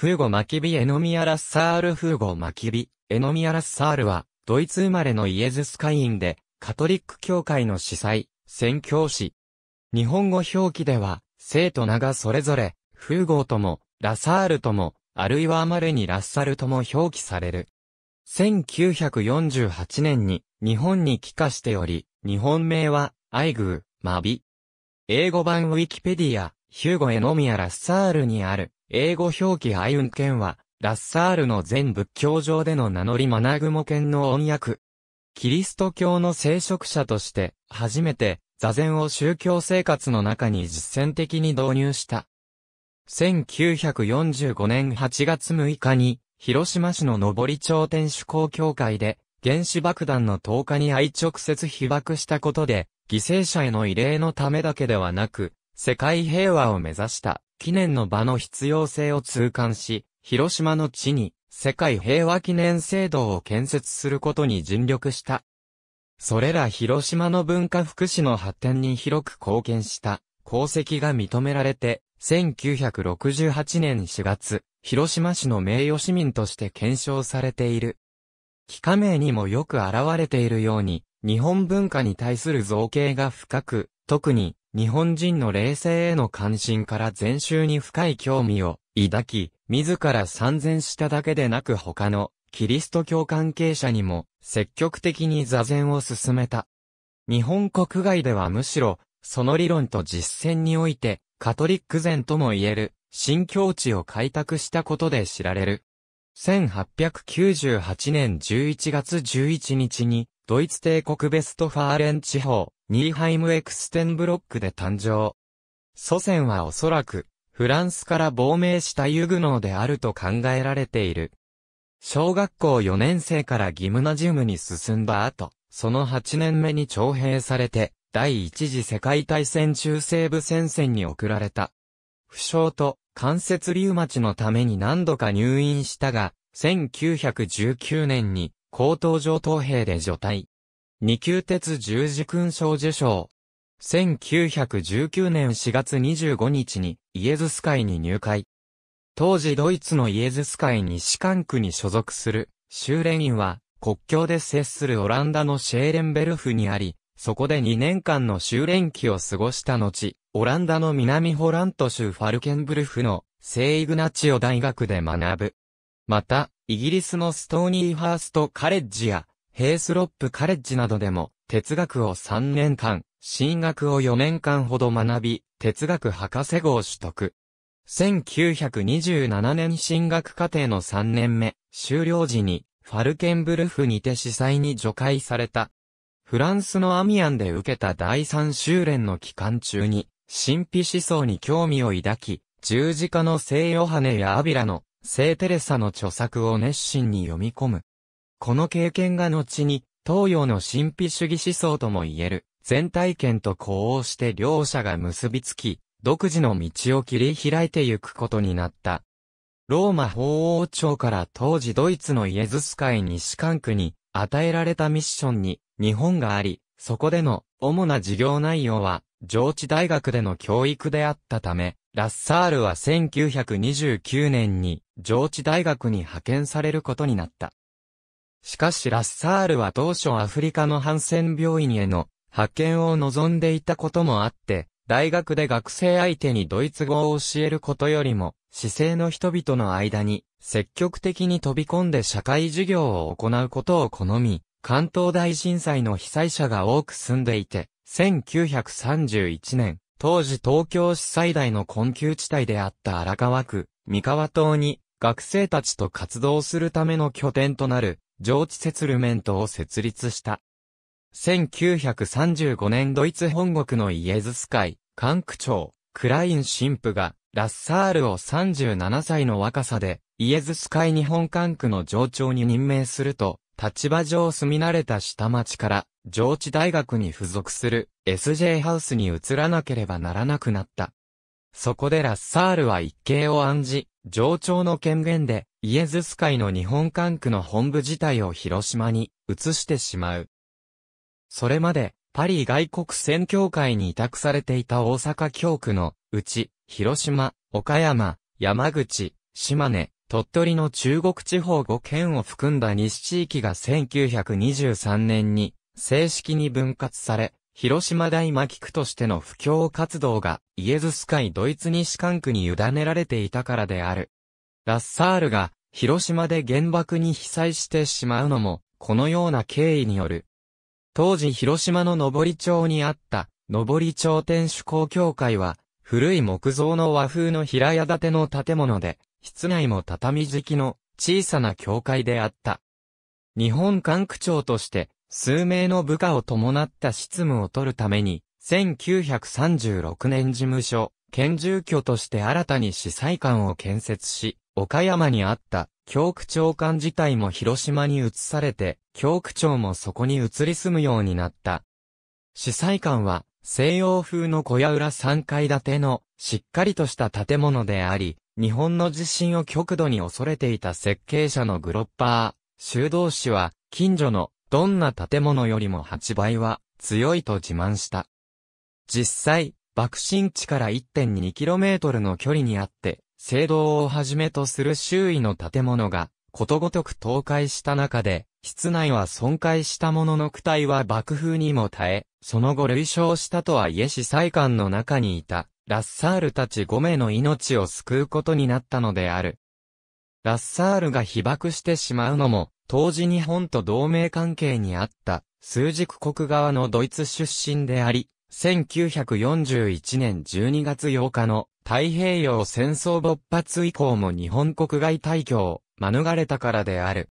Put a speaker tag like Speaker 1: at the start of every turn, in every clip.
Speaker 1: フーゴ・マキビ・エノミア・ラッサール・フーゴ・マキビ、エノミア・ラッサールは、ドイツ生まれのイエズス会員で、カトリック教会の司祭、宣教師。日本語表記では、生と名がそれぞれ、フーゴーとも、ラサールとも、あるいはまれにラッサルとも表記される。1948年に日本に帰化しており、日本名は、アイグー、マビ。英語版ウィキペディア、ヒューゴ・エノミア・ラッサールにある、英語表記アイウン剣は、ラッサールの全仏教上での名乗りマナグモ剣の音訳。キリスト教の聖職者として、初めて、座禅を宗教生活の中に実践的に導入した。1945年8月6日に、広島市の上り町天守公教会で、原子爆弾の投下に愛直接被爆したことで、犠牲者への慰霊のためだけではなく、世界平和を目指した。記念の場の必要性を痛感し、広島の地に世界平和記念制度を建設することに尽力した。それら広島の文化福祉の発展に広く貢献した功績が認められて、1968年4月、広島市の名誉市民として検証されている。帰加盟にもよく現れているように、日本文化に対する造形が深く、特に日本人の冷静への関心から禅宗に深い興味を抱き、自ら参禅しただけでなく他のキリスト教関係者にも積極的に座禅を進めた。日本国外ではむしろ、その理論と実践において、カトリック禅とも言える、新境地を開拓したことで知られる。1898年11月11日に、ドイツ帝国ベストファーレン地方、ニーハイムエクステンブロックで誕生。祖先はおそらく、フランスから亡命したユグノーであると考えられている。小学校4年生からギムナジウムに進んだ後、その8年目に徴兵されて、第一次世界大戦中西部戦線に送られた。負傷と関節リウマチのために何度か入院したが、1919年に高等上等兵で除隊。二級鉄十字勲章受章。1919年4月25日にイエズス会に入会。当時ドイツのイエズス会西管区に所属する修練院は国境で接するオランダのシェーレンベルフにあり、そこで2年間の修練期を過ごした後、オランダの南ホラント州ファルケンブルフの聖イグナチオ大学で学ぶ。また、イギリスのストーニーハーストカレッジやヘイスロップカレッジなどでも哲学を3年間、進学を4年間ほど学び、哲学博士号を取得。1927年進学課程の3年目、終了時に、ファルケンブルフにて司祭に除外された。フランスのアミアンで受けた第3修練の期間中に、神秘思想に興味を抱き、十字架の聖ヨハネやアビラの聖テレサの著作を熱心に読み込む。この経験が後に、東洋の神秘主義思想とも言える、全体験と呼応して両者が結びつき、独自の道を切り開いてゆくことになった。ローマ法王庁から当時ドイツのイエズス会西関区に与えられたミッションに日本があり、そこでの主な事業内容は上智大学での教育であったため、ラッサールは1929年に上智大学に派遣されることになった。しかしラッサールは当初アフリカのハンセン病院への派遣を望んでいたこともあって、大学で学生相手にドイツ語を教えることよりも、市政の人々の間に積極的に飛び込んで社会授業を行うことを好み、関東大震災の被災者が多く住んでいて、1931年、当時東京市最大の困窮地帯であった荒川区、三河島に、学生たちと活動するための拠点となる、上智設留ルメントを設立した。1935年ドイツ本国のイエズス会、管区長、クライン神父が、ラッサールを37歳の若さで、イエズス会日本管区の上長に任命すると、立場上住み慣れた下町から、上智大学に付属する SJ ハウスに移らなければならなくなった。そこでラッサールは一計を案じ、上長の権限で、イエズス会の日本管区の本部自体を広島に移してしまう。それまで、パリ外国宣教会に委託されていた大阪教区のうち、広島、岡山、山口、島根、鳥取の中国地方5県を含んだ西地域が1923年に正式に分割され、広島大巻区としての布教活動がイエズス会ドイツ西管区に委ねられていたからである。ラッサールが広島で原爆に被災してしまうのも、このような経緯による。当時広島の上町にあった上町天主公教会は、古い木造の和風の平屋建ての建物で、室内も畳敷きの小さな教会であった。日本管区長として、数名の部下を伴った執務を取るために、1936年事務所、県住居として新たに司祭館を建設し、岡山にあった教区長官自体も広島に移されて、教区長もそこに移り住むようになった。司祭館は西洋風の小屋裏3階建てのしっかりとした建物であり、日本の地震を極度に恐れていた設計者のグロッパー、修道士は、近所のどんな建物よりも8倍は強いと自慢した。実際、爆心地から 1.2km の距離にあって、聖堂をはじめとする周囲の建物が、ことごとく倒壊した中で、室内は損壊したものの躯体は爆風にも耐え、その後類傷したとはいえ死災官の中にいた、ラッサールたち5名の命を救うことになったのである。ラッサールが被爆してしまうのも、当時日本と同盟関係にあった、数軸国側のドイツ出身であり、1941年12月8日の太平洋戦争勃発以降も日本国外退去を免れたからである。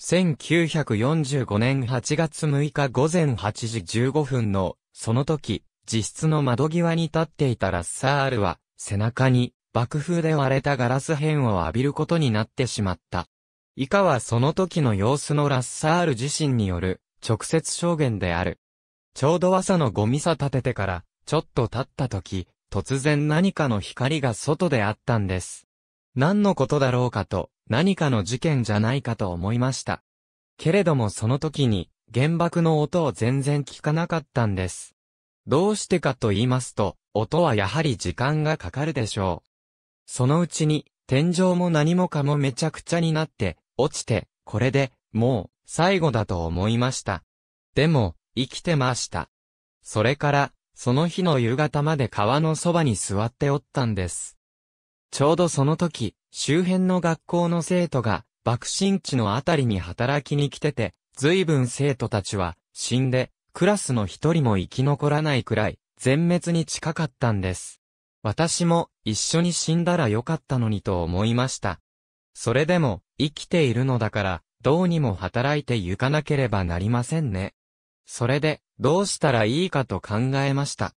Speaker 1: 1945年8月6日午前8時15分の、その時、自室の窓際に立っていたラッサールは、背中に爆風で割れたガラス片を浴びることになってしまった。以下はその時の様子のラッサール自身による直接証言である。ちょうど朝のゴミ差立ててから、ちょっと経った時、突然何かの光が外であったんです。何のことだろうかと、何かの事件じゃないかと思いました。けれどもその時に、原爆の音を全然聞かなかったんです。どうしてかと言いますと、音はやはり時間がかかるでしょう。そのうちに、天井も何もかもめちゃくちゃになって、落ちて、これで、もう、最後だと思いました。でも、生きてました。それから、その日の夕方まで川のそばに座っておったんです。ちょうどその時、周辺の学校の生徒が、爆心地のあたりに働きに来てて、随分生徒たちは、死んで、クラスの一人も生き残らないくらい、全滅に近かったんです。私も、一緒に死んだらよかったのにと思いました。それでも、生きているのだから、どうにも働いてゆかなければなりませんね。それで、どうしたらいいかと考えました。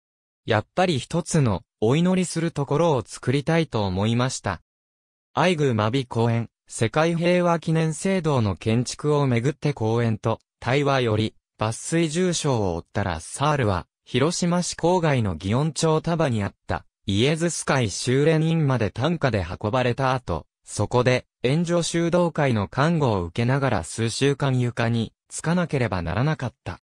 Speaker 1: やっぱり一つの、お祈りするところを作りたいと思いました。愛宮真備公園、世界平和記念聖堂の建築をめぐって公園と、対話より、抜粋重傷を負ったらサールは、広島市郊外の祇園町束にあった、イエズス会修練院まで担架で運ばれた後、そこで、援助修道会の看護を受けながら数週間床に、つかなければならなかった。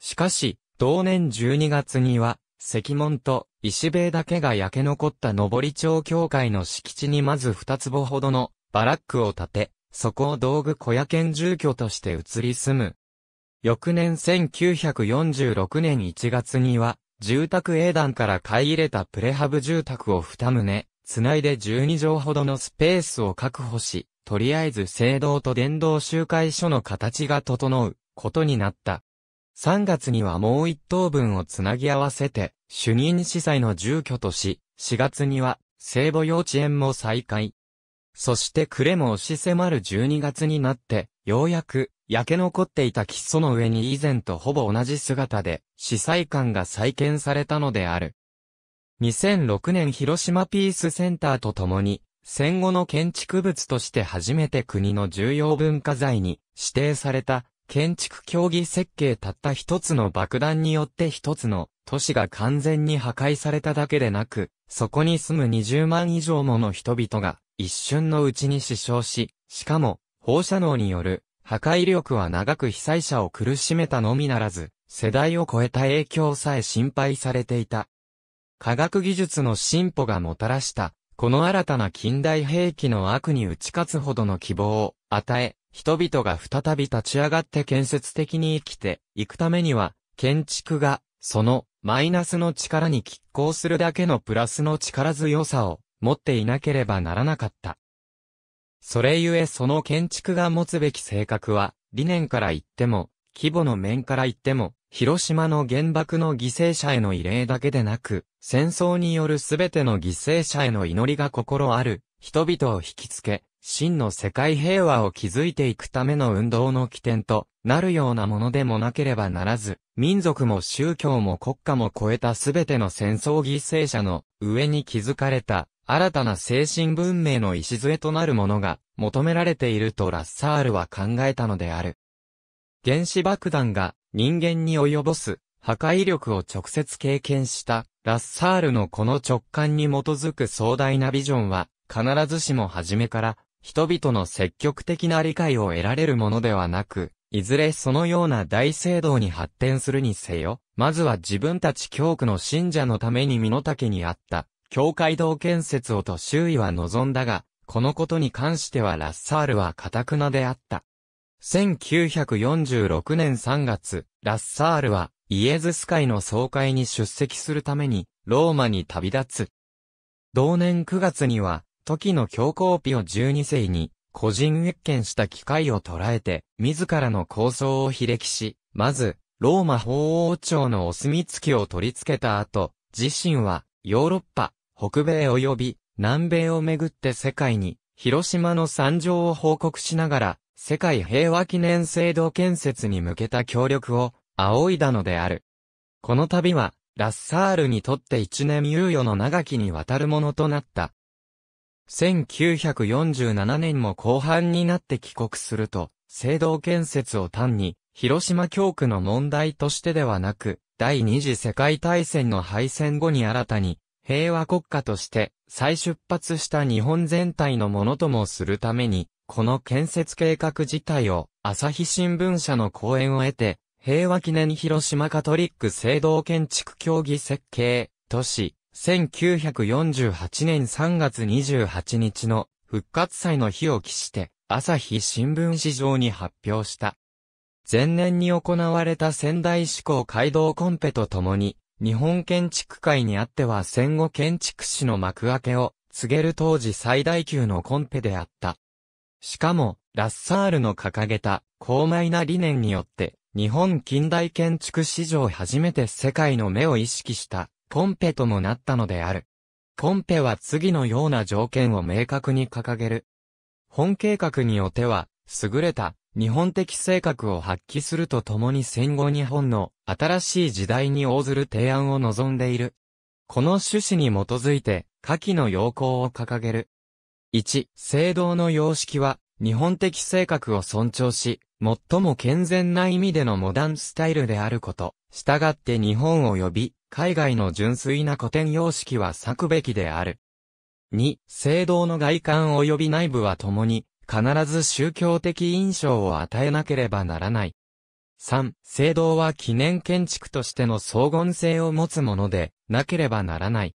Speaker 1: しかし、同年12月には、石門と石塀だけが焼け残った上町教会の敷地にまず二坪ほどのバラックを建て、そこを道具小屋兼住居として移り住む翌年1946年1月には、住宅営団から買い入れたプレハブ住宅を二棟、つないで12畳ほどのスペースを確保し、とりあえず聖堂と伝道集会所の形が整うことになった。3月にはもう一等分をつなぎ合わせて、主任司祭の住居とし、4月には聖母幼稚園も再開。そして暮れも押し迫る12月になって、ようやく焼け残っていた基礎の上に以前とほぼ同じ姿で、司祭館が再建されたのである。2006年広島ピースセンターとともに、戦後の建築物として初めて国の重要文化財に指定された建築競技設計たった一つの爆弾によって一つの都市が完全に破壊されただけでなく、そこに住む20万以上もの人々が一瞬のうちに死傷し、しかも放射能による破壊力は長く被災者を苦しめたのみならず、世代を超えた影響さえ心配されていた。科学技術の進歩がもたらした、この新たな近代兵器の悪に打ち勝つほどの希望を与え、人々が再び立ち上がって建設的に生きていくためには、建築が、その、マイナスの力に拮抗するだけのプラスの力強さを持っていなければならなかった。それゆえその建築が持つべき性格は、理念から言っても、規模の面から言っても、広島の原爆の犠牲者への慰霊だけでなく、戦争による全ての犠牲者への祈りが心ある、人々を引きつけ、真の世界平和を築いていくための運動の起点となるようなものでもなければならず、民族も宗教も国家も超えた全ての戦争犠牲者の上に築かれた新たな精神文明の礎となるものが求められているとラッサールは考えたのである。原子爆弾が人間に及ぼす破壊力を直接経験したラッサールのこの直感に基づく壮大なビジョンは必ずしも初めから人々の積極的な理解を得られるものではなく、いずれそのような大聖堂に発展するにせよ、まずは自分たち教区の信者のために身の丈にあった教会堂建設をと周囲は望んだが、このことに関してはラッサールは堅くなであった。1946年3月、ラッサールはイエズス会の総会に出席するためにローマに旅立つ。同年9月には、時の教皇ピオ12世に個人越見した機会を捉えて、自らの構想を非歴し、まず、ローマ法王庁のお墨付きを取り付けた後、自身は、ヨーロッパ、北米及び南米をめぐって世界に、広島の惨状を報告しながら、世界平和記念制度建設に向けた協力を、仰いだのである。この旅は、ラッサールにとって一年猶予の長きにわたるものとなった。1947年も後半になって帰国すると、制度建設を単に、広島教区の問題としてではなく、第二次世界大戦の敗戦後に新たに、平和国家として再出発した日本全体のものともするために、この建設計画自体を朝日新聞社の講演を得て、平和記念広島カトリック制堂建築協議設計、都市、1948年3月28日の復活祭の日を期して、朝日新聞市場に発表した。前年に行われた仙台志向街道コンペとともに、日本建築界にあっては戦後建築史の幕開けを告げる当時最大級のコンペであった。しかも、ラッサールの掲げた高邁な理念によって、日本近代建築史上初めて世界の目を意識したコンペともなったのである。コンペは次のような条件を明確に掲げる。本計画によっては、優れた日本的性格を発揮するとともに戦後日本の新しい時代に応ずる提案を望んでいる。この趣旨に基づいて、下記の要項を掲げる。1、制度の様式は、日本的性格を尊重し、最も健全な意味でのモダンスタイルであること。従って日本及び、海外の純粋な古典様式は割くべきである。2、制度の外観及び内部は共に、必ず宗教的印象を与えなければならない。3、聖堂は記念建築としての荘厳性を持つもので、なければならない。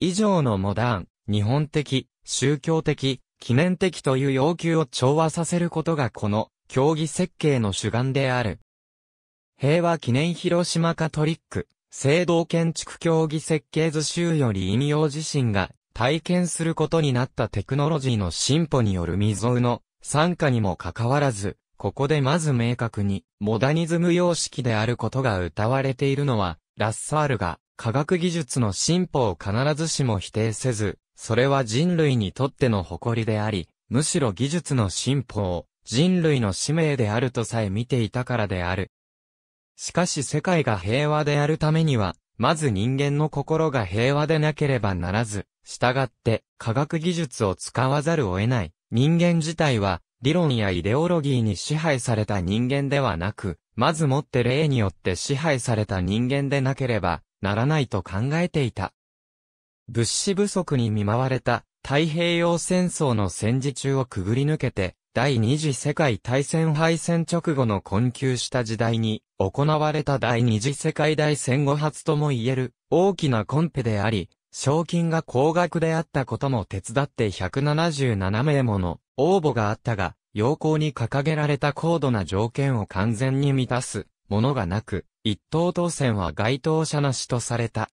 Speaker 1: 以上のモダン、日本的、宗教的、記念的という要求を調和させることがこの、競技設計の主眼である。平和記念広島カトリック、聖堂建築競技設計図集より引用自身が体験することになったテクノロジーの進歩による未曾有の参加にもかかわらず、ここでまず明確に、モダニズム様式であることが謳われているのは、ラッサールが科学技術の進歩を必ずしも否定せず、それは人類にとっての誇りであり、むしろ技術の進歩を人類の使命であるとさえ見ていたからである。しかし世界が平和であるためには、まず人間の心が平和でなければならず、したがって、科学技術を使わざるを得ない。人間自体は、理論やイデオロギーに支配された人間ではなく、まずもって例によって支配された人間でなければならないと考えていた。物資不足に見舞われた太平洋戦争の戦時中をくぐり抜けて、第二次世界大戦敗戦直後の困窮した時代に行われた第二次世界大戦後初とも言える大きなコンペであり、賞金が高額であったことも手伝って177名もの応募があったが、要項に掲げられた高度な条件を完全に満たすものがなく、一等当選は該当者なしとされた。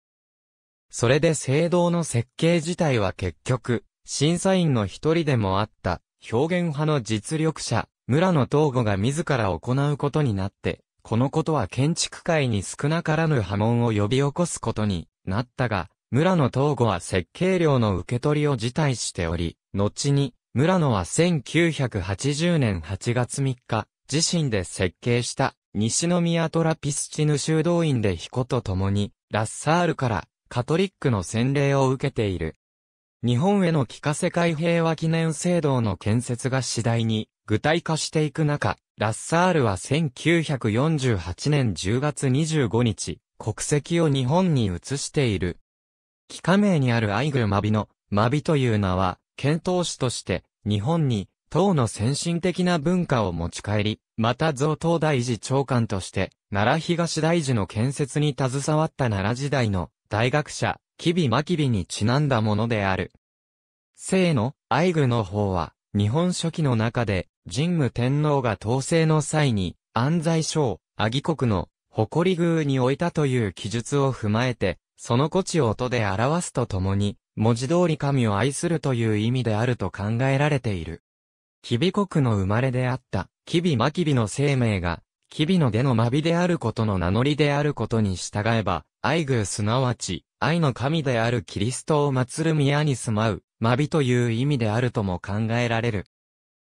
Speaker 1: それで聖堂の設計自体は結局、審査員の一人でもあった、表現派の実力者、村野東吾が自ら行うことになって、このことは建築界に少なからぬ波紋を呼び起こすことになったが、村野東吾は設計料の受け取りを辞退しており、後に、村野は1980年8月3日、自身で設計した、西宮トラピスチヌ修道院で彦と共に、ラッサールからカトリックの洗礼を受けている。日本への帰化世界平和記念制度の建設が次第に具体化していく中、ラッサールは1948年10月25日、国籍を日本に移している。機関名にあるアイグルマビの、マビという名は、遣唐使として、日本に、唐の先進的な文化を持ち帰り、また贈唐大寺長官として、奈良東大寺の建設に携わった奈良時代の大学者、吉備真備にちなんだものである。聖のアグルの方は、日本書紀の中で、神武天皇が統制の際に、安西省、阿義国の、誇り宮に置いたという記述を踏まえて、その古地を音で表すとともに、文字通り神を愛するという意味であると考えられている。キビ国の生まれであった、キビマキビの生命が、キビの出のマビであることの名乗りであることに従えば、愛宮すなわち、愛の神であるキリストを祀る宮に住まう、マビという意味であるとも考えられる。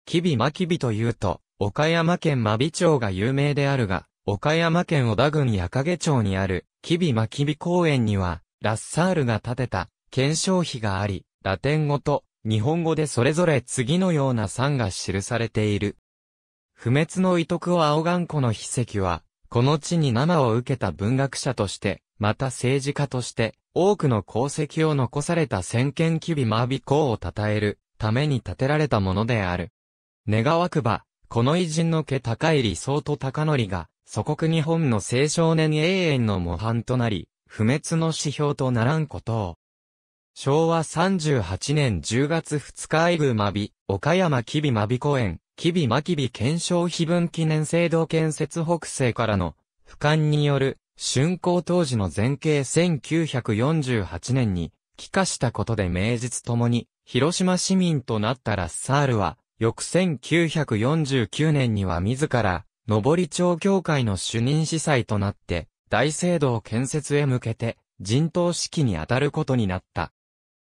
Speaker 1: キビマキビというと、岡山県真備町が有名であるが、岡山県小田郡赤影町にある、キビマキビ公園には、ラッサールが建てた、検証碑があり、ラテン語と日本語でそれぞれ次のような賛が記されている。不滅の遺徳を青眼湖の筆跡は、この地に生を受けた文学者として、また政治家として、多くの功績を残された先見キビマービ公を称えるために建てられたものである。願わくば、この偉人の家高い理想と高則が、祖国日本の青少年永遠の模範となり、不滅の指標とならんことを。昭和38年10月2日愛部間美、岡山吉備間尾公園、吉備真備検証碑文記念制度建設北西からの、俯瞰による、竣工当時の前景1948年に、帰化したことで名実ともに、広島市民となったラッサールは、翌1949年には自ら、上町協会の主任司祭となって、大聖堂建設へ向けて、陣頭指揮に当たることになった。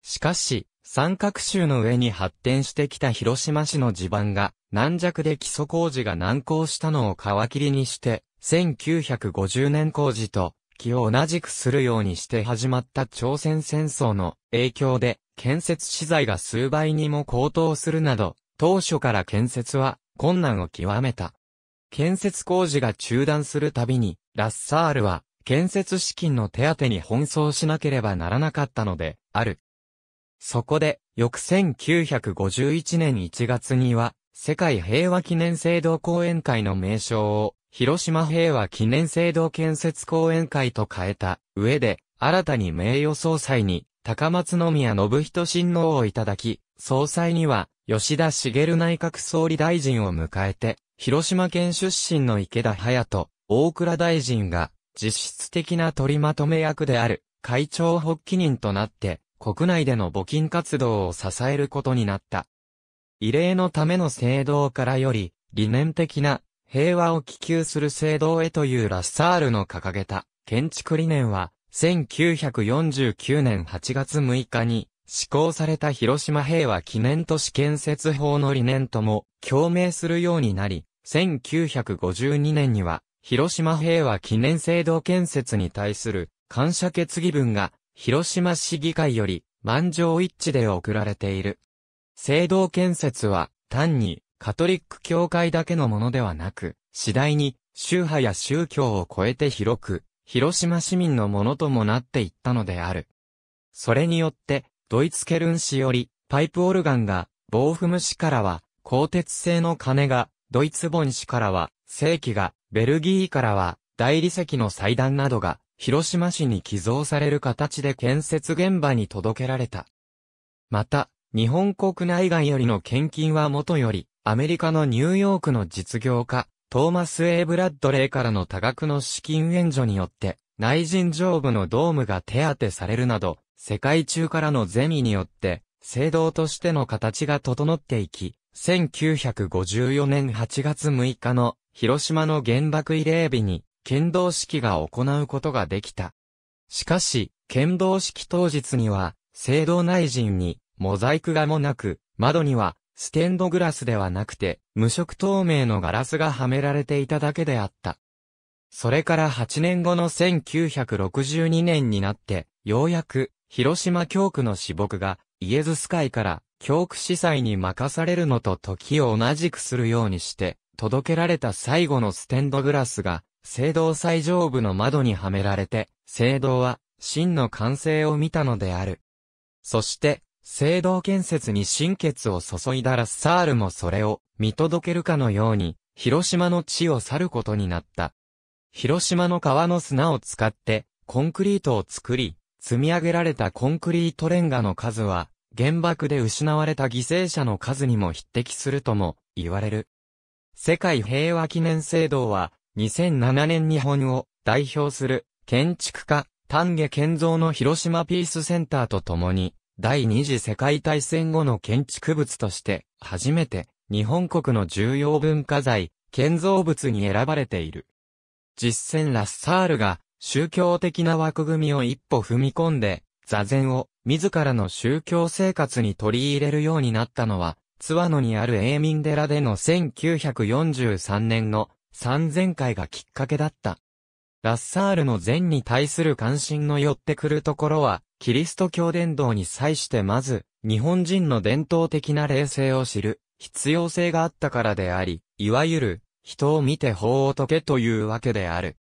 Speaker 1: しかし、三角州の上に発展してきた広島市の地盤が、軟弱で基礎工事が難航したのを皮切りにして、1950年工事と、気を同じくするようにして始まった朝鮮戦争の影響で、建設資材が数倍にも高騰するなど、当初から建設は困難を極めた。建設工事が中断するたびに、ラッサールは、建設資金の手当に奔走しなければならなかったので、ある。そこで、翌1951年1月には、世界平和記念制度講演会の名称を、広島平和記念制度建設講演会と変えた上で、新たに名誉総裁に、高松宮信人親王をいただき、総裁には、吉田茂内閣総理大臣を迎えて、広島県出身の池田隼人、大倉大臣が、実質的な取りまとめ役である、会長発起人となって、国内での募金活動を支えることになった。異例のための制度からより、理念的な平和を希求する制度へというラッサールの掲げた建築理念は、1949年8月6日に施行された広島平和記念都市建設法の理念とも共鳴するようになり、1952年には、広島平和記念制度建設に対する感謝決議文が、広島市議会より満場一致で送られている。制度建設は、単にカトリック教会だけのものではなく、次第に宗派や宗教を超えて広く、広島市民のものともなっていったのである。それによって、ドイツケルン市より、パイプオルガンが、防府虫からは、鋼鉄製の鐘が、ドイツ本市からは、正規が、ベルギーからは、大理石の祭壇などが、広島市に寄贈される形で建設現場に届けられた。また、日本国内外よりの献金はもとより、アメリカのニューヨークの実業家、トーマス・エイブラッドレイからの多額の資金援助によって、内陣上部のドームが手当てされるなど、世界中からのゼミによって、制度としての形が整っていき、1954年8月6日の広島の原爆慰霊日に剣道式が行うことができた。しかし、剣道式当日には、聖堂内陣にモザイク画もなく、窓にはステンドグラスではなくて、無色透明のガラスがはめられていただけであった。それから8年後の1962年になって、ようやく、広島教区の死木が、イエズス会から教区司祭に任されるのと時を同じくするようにして、届けられた最後のステンドグラスが、聖堂最上部の窓にはめられて、聖堂は、真の完成を見たのである。そして、聖堂建設に心血を注いだらサールもそれを見届けるかのように、広島の地を去ることになった。広島の川の砂を使って、コンクリートを作り、積み上げられたコンクリートレンガの数は、原爆で失われた犠牲者の数にも匹敵するとも言われる。世界平和記念制度は2007年日本を代表する建築家丹下健三の広島ピースセンターと共に第二次世界大戦後の建築物として初めて日本国の重要文化財建造物に選ばれている。実践ラッサールが宗教的な枠組みを一歩踏み込んで座禅を自らの宗教生活に取り入れるようになったのは、津和野にある永民寺での1943年の3000回がきっかけだった。ラッサールの禅に対する関心の寄ってくるところは、キリスト教伝道に際してまず、日本人の伝統的な霊性を知る必要性があったからであり、いわゆる、人を見て法を解けというわけである。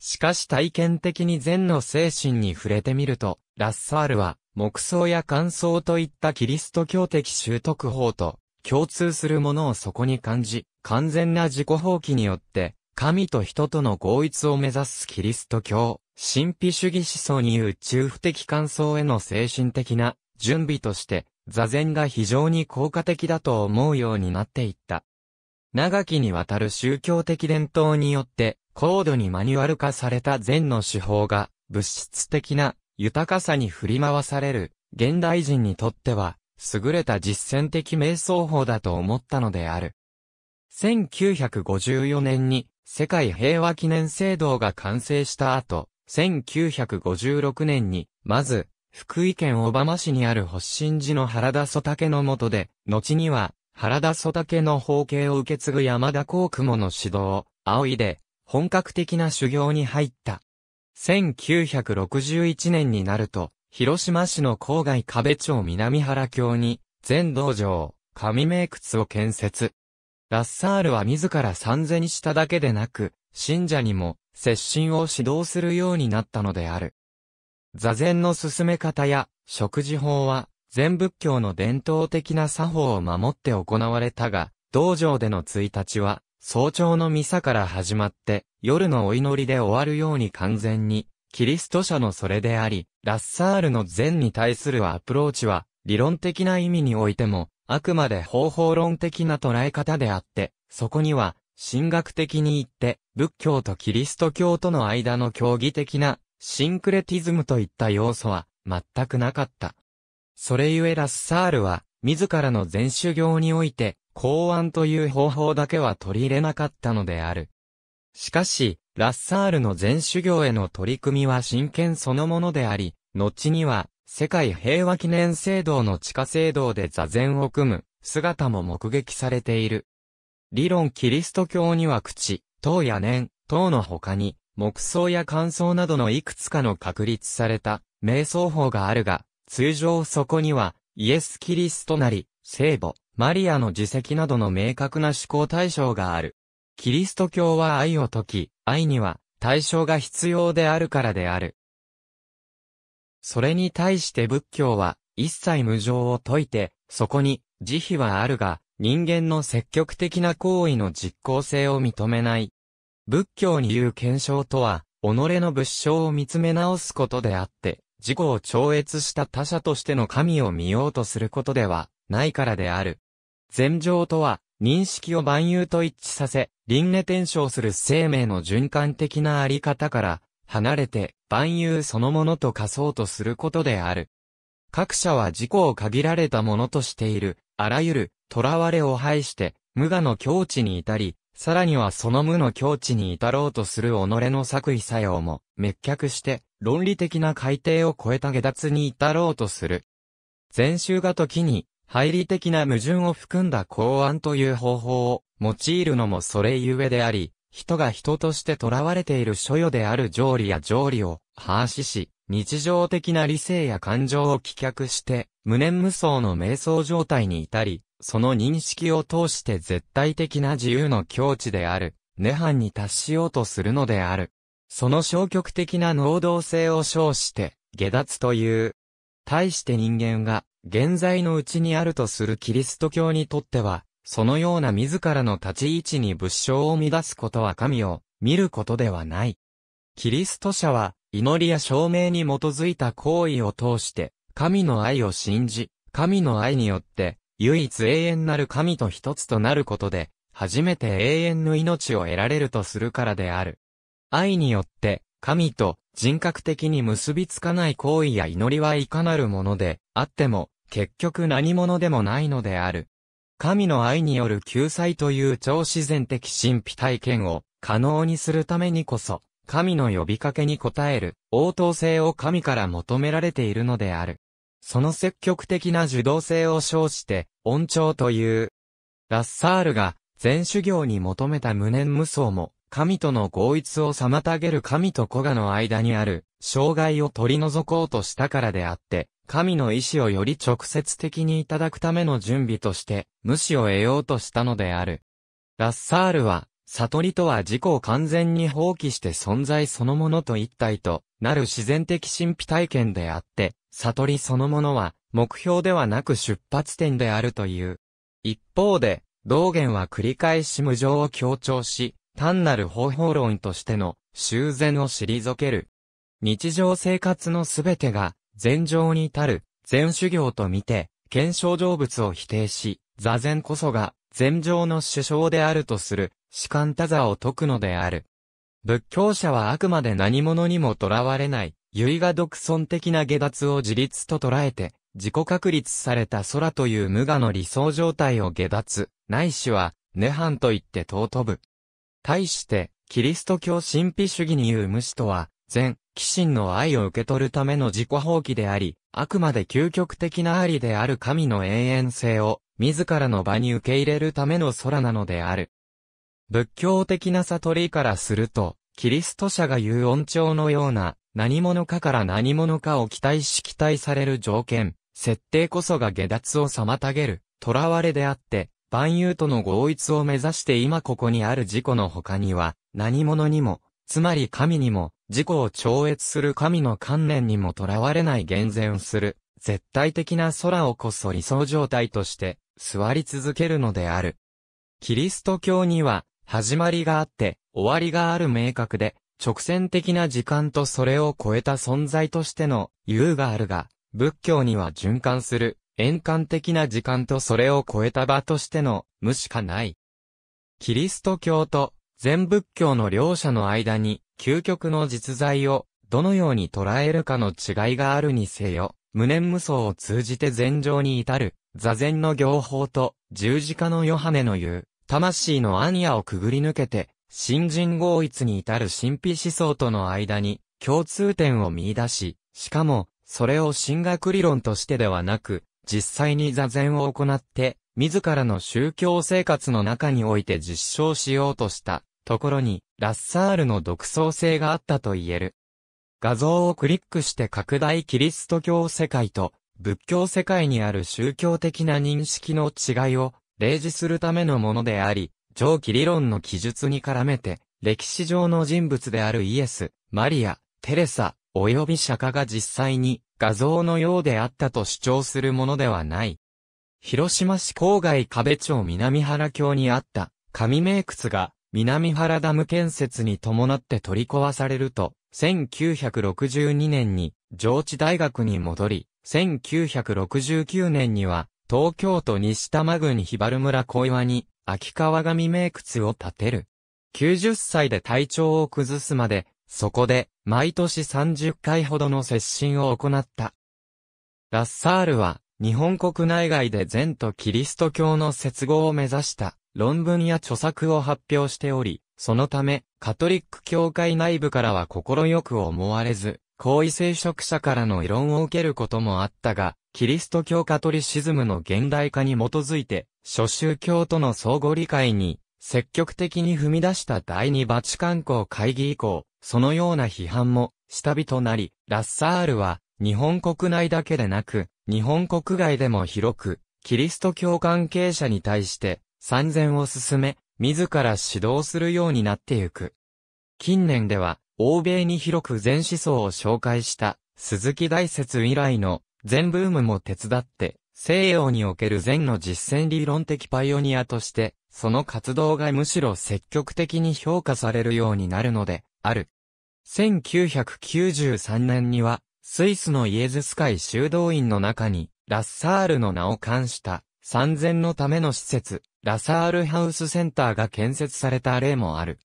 Speaker 1: しかし体験的に禅の精神に触れてみると、ラッサールは、木想や感想といったキリスト教的習得法と共通するものをそこに感じ、完全な自己放棄によって、神と人との合一を目指すキリスト教、神秘主義思想に言う中不的感想への精神的な準備として、座禅が非常に効果的だと思うようになっていった。長きにわたる宗教的伝統によって、高度にマニュアル化された禅の手法が、物質的な豊かさに振り回される、現代人にとっては、優れた実践的瞑想法だと思ったのである。1954年に世界平和記念制度が完成した後、1956年に、まず、福井県小浜市にある発信寺の原田祖竹の下で、後には、原田曽竹の法形を受け継ぐ山田幸雲の指導、青いで、本格的な修行に入った。1961年になると、広島市の郊外壁町南原京に、全道場、神名窟を建設。ラッサールは自ら三戦にしただけでなく、信者にも、接心を指導するようになったのである。座禅の進め方や、食事法は、全仏教の伝統的な作法を守って行われたが、道場での1日は、早朝のミサから始まって、夜のお祈りで終わるように完全に、キリスト者のそれであり、ラッサールの善に対するアプローチは、理論的な意味においても、あくまで方法論的な捉え方であって、そこには、神学的に言って、仏教とキリスト教との間の教義的な、シンクレティズムといった要素は、全くなかった。それゆえラッサールは、自らの全修行において、公安という方法だけは取り入れなかったのである。しかし、ラッサールの全修行への取り組みは真剣そのものであり、後には、世界平和記念制度の地下制度で座禅を組む姿も目撃されている。理論キリスト教には口、等や念、等の他に、木想や感想などのいくつかの確立された、瞑想法があるが、通常そこには、イエス・キリストなり、聖母、マリアの自責などの明確な思考対象がある。キリスト教は愛を解き、愛には対象が必要であるからである。それに対して仏教は、一切無常を解いて、そこに、慈悲はあるが、人間の積極的な行為の実効性を認めない。仏教に言う検証とは、己の仏性を見つめ直すことであって、自己を超越した他者としての神を見ようとすることではないからである。禅情とは、認識を万有と一致させ、輪廻転生する生命の循環的なあり方から、離れて万有そのものと化そうとすることである。各社は自己を限られたものとしている、あらゆる、囚われを排して、無我の境地に至り、さらにはその無の境地に至ろうとする己の作為作用も、滅却して、論理的な改定を超えた下脱に至ろうとする。禅宗が時に、配理的な矛盾を含んだ公案という方法を用いるのもそれゆえであり、人が人として囚われている所与である条理や条理を把視し、日常的な理性や感情を棄却して、無念無想の瞑想状態に至り、その認識を通して絶対的な自由の境地である、涅槃に達しようとするのである。その消極的な能動性を称して、下脱という。対して人間が、現在のうちにあるとするキリスト教にとっては、そのような自らの立ち位置に仏性を乱すことは神を見ることではない。キリスト者は、祈りや証明に基づいた行為を通して、神の愛を信じ、神の愛によって、唯一永遠なる神と一つとなることで、初めて永遠の命を得られるとするからである。愛によって、神と人格的に結びつかない行為や祈りはいかなるもので、あっても、結局何者でもないのである。神の愛による救済という超自然的神秘体験を可能にするためにこそ、神の呼びかけに応える応答性を神から求められているのである。その積極的な受動性を称して、恩寵という。ラッサールが、全修行に求めた無念無双も、神との合一を妨げる神と子がの間にある、障害を取り除こうとしたからであって、神の意志をより直接的にいただくための準備として、無視を得ようとしたのである。ラッサールは、悟りとは自己を完全に放棄して存在そのものと一体となる自然的神秘体験であって、悟りそのものは目標ではなく出発点であるという。一方で、道元は繰り返し無常を強調し、単なる方法論としての修繕を退ける。日常生活のすべてが禅情に至る禅修行とみて、検証成仏を否定し、座禅こそが禅情の首相であるとする、士官多座を解くのである。仏教者はあくまで何者にもとらわれない、唯我独尊的な下脱を自立と捉えて、自己確立された空という無我の理想状態を下脱、ないしは、涅槃と言って尊ぶ。対して、キリスト教神秘主義に言う無視とは、全、騎神の愛を受け取るための自己放棄であり、あくまで究極的なありである神の永遠性を、自らの場に受け入れるための空なのである。仏教的な悟りからすると、キリスト者が言う音調のような、何者かから何者かを期待し期待される条件、設定こそが下脱を妨げる、囚われであって、万有との合一を目指して今ここにある自己の他には、何者にも、つまり神にも、自己を超越する神の観念にもとらわれない厳然する、絶対的な空をこそ理想状態として、座り続けるのである。キリスト教には、始まりがあって、終わりがある明確で、直線的な時間とそれを超えた存在としての、有があるが、仏教には循環する、円環的な時間とそれを超えた場としての無しかない。キリスト教と全仏教の両者の間に究極の実在をどのように捉えるかの違いがあるにせよ、無念無双を通じて禅上に至る座禅の行法と十字架のヨハネの言う魂のアニアをくぐり抜けて新人合一に至る神秘思想との間に共通点を見出し、しかも、それを神学理論としてではなく、実際に座禅を行って、自らの宗教生活の中において実証しようとしたところに、ラッサールの独創性があったと言える。画像をクリックして拡大キリスト教世界と仏教世界にある宗教的な認識の違いを例示するためのものであり、上記理論の記述に絡めて、歴史上の人物であるイエス、マリア、テレサ、及び釈迦が実際に画像のようであったと主張するものではない。広島市郊外壁町南原橋にあった紙名窟が南原ダム建設に伴って取り壊されると、1962年に上智大学に戻り、1969年には東京都西多摩郡日原村小岩に秋川神名窟を建てる。90歳で体調を崩すまで、そこで毎年30回ほどの接診を行った。ラッサールは、日本国内外で善とキリスト教の接合を目指した論文や著作を発表しており、そのため、カトリック教会内部からは快く思われず、好位聖職者からの異論を受けることもあったが、キリスト教カトリシズムの現代化に基づいて、諸宗教との相互理解に積極的に踏み出した第二バチカン公会議以降、そのような批判も下火となり、ラッサールは日本国内だけでなく、日本国外でも広く、キリスト教関係者に対して参戦を進め、自ら指導するようになってゆく。近年では、欧米に広く全思想を紹介した鈴木大説以来の全ブームも手伝って、西洋における禅の実践理論的パイオニアとして、その活動がむしろ積極的に評価されるようになるので、ある。1993年には、スイスのイエズス会修道院の中に、ラッサールの名を冠した参前のための施設、ラサールハウスセンターが建設された例もある。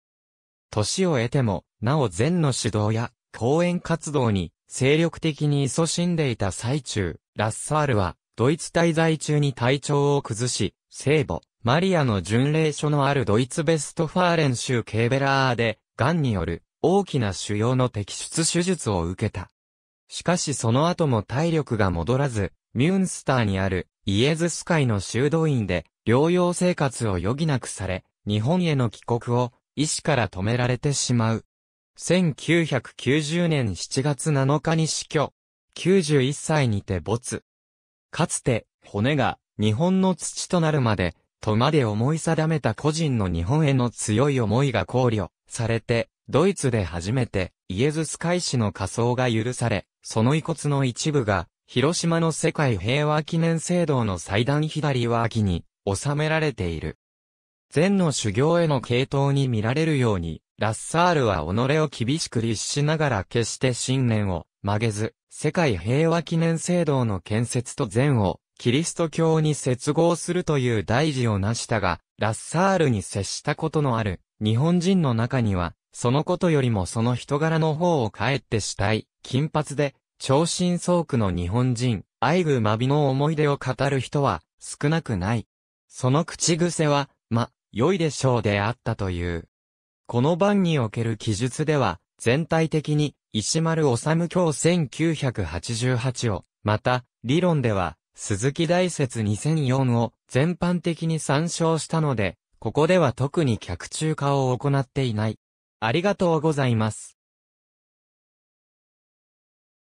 Speaker 1: 年を得ても、なお禅の指導や講演活動に精力的に勤しんでいた最中、ラッサールは、ドイツ滞在中に体調を崩し、聖母、マリアの巡礼所のあるドイツベストファーレン州ケーベラーで、癌による大きな腫瘍の摘出手術を受けた。しかしその後も体力が戻らず、ミュンスターにあるイエズス会の修道院で療養生活を余儀なくされ、日本への帰国を医師から止められてしまう。1990年7月7日に死去。91歳にて没。かつて、骨が日本の土となるまでとまで思い定めた個人の日本への強い思いが考慮されて、ドイツで初めてイエズス会士の仮装が許され、その遺骨の一部が広島の世界平和記念聖堂の祭壇左脇に収められている。禅の修行への系統に見られるように、ラッサールは己を厳しく律しながら決して信念を曲げず、世界平和記念聖堂の建設と禅をキリスト教に接合するという大事を成したが、ラッサールに接したことのある日本人の中には、そのことよりもその人柄の方をかえってしたい、金髪で、超新宗区の日本人、愛具マビの思い出を語る人は少なくない。その口癖は、ま、良いでしょうであったという。この番における記述では、全体的に、石丸治教1988を、また、理論では、鈴木大説2004を全般的に参照したので、ここでは特に客中化を行っていない。ありがとうございます。